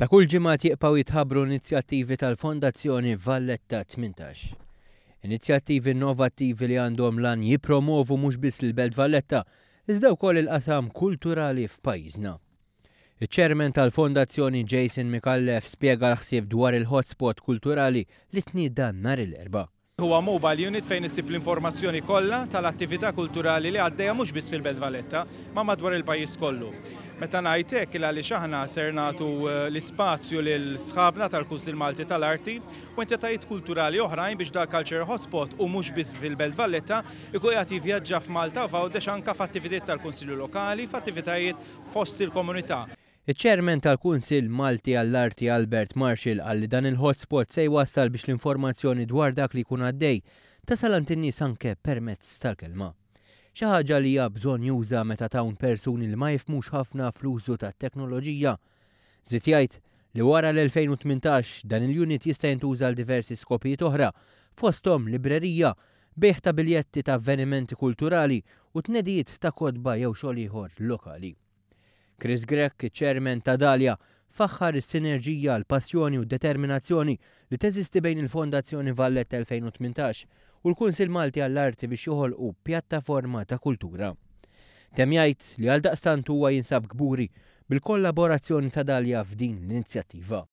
Ta' kull ġimgħat jibqgħu jitħabru inizjattivi tal-Fondazzjoni Valletta 18. Inizjattivi innovattivi li għandhom lan jipromovu mhux biss il-Belt Valletta, iżda wkoll il-qasam kulturali f'pajjiżna. Iċ-ċermen tal-Fondazzjoni Jason Mikallef spjega l-ħsieb dwar il-hotspot kulturali li tnid dan nhar il-erba'. Huwa mobile unit fejn isib l-informazzjoni kollha tal-attività kulturali li għaddejja mhux biss fil-Belt Valletta, ma madwar il-pajjiż kollu. Meta ngħid hekk il għaliex aħna ser nagħtu eh, l-ispazju lil sħabna tal-Kunsil Malti tal-Arti u entitajiet kulturali oħrajn biex dal culture hotspot u mhux biss fil-Belt Valletta ikun qed jivvjaġġa f'Malta u anke anka f'attivitajiet tal-Kunsilju Lokali, f'attivitajiet fost il-komunità. Iċ-ċermen tal-Kunsil Malti għall-Arti Albert Marshall għall dan il-hotspot se jwassal biex l-informazzjoni dwar dak li kun għaddej tasal għantinnis anke permezz tal-kelma. ħaġa li hija bżonn juża meta tawn persuni li ma jifmux ħafna fl-użu tat-teknoloġija. Zitjajt jgħid li wara l-2018 dan il-unit jista' jintuża l diversi skopijiet oħra, fosthom librerija, beħ ta' biljetti ta' avvenimenti kulturali u tnedijiet ta' kodba jew xogħol ieħor lokali. Chris Grek, ċermen ta' Dalja, faħħar is-sinerġija, l-passjoni u determinazzjoni li teżisti bejn il-Fondazzjoni Vallet 2018 u l-Kunsil Malti għall-Arti biex joħolqu pjattaforma ta' kultura. Temjajt li għal daqstant huwa jinsab gburi bil-kollaborazzjoni ta' Dalja f'din l-inizjattiva.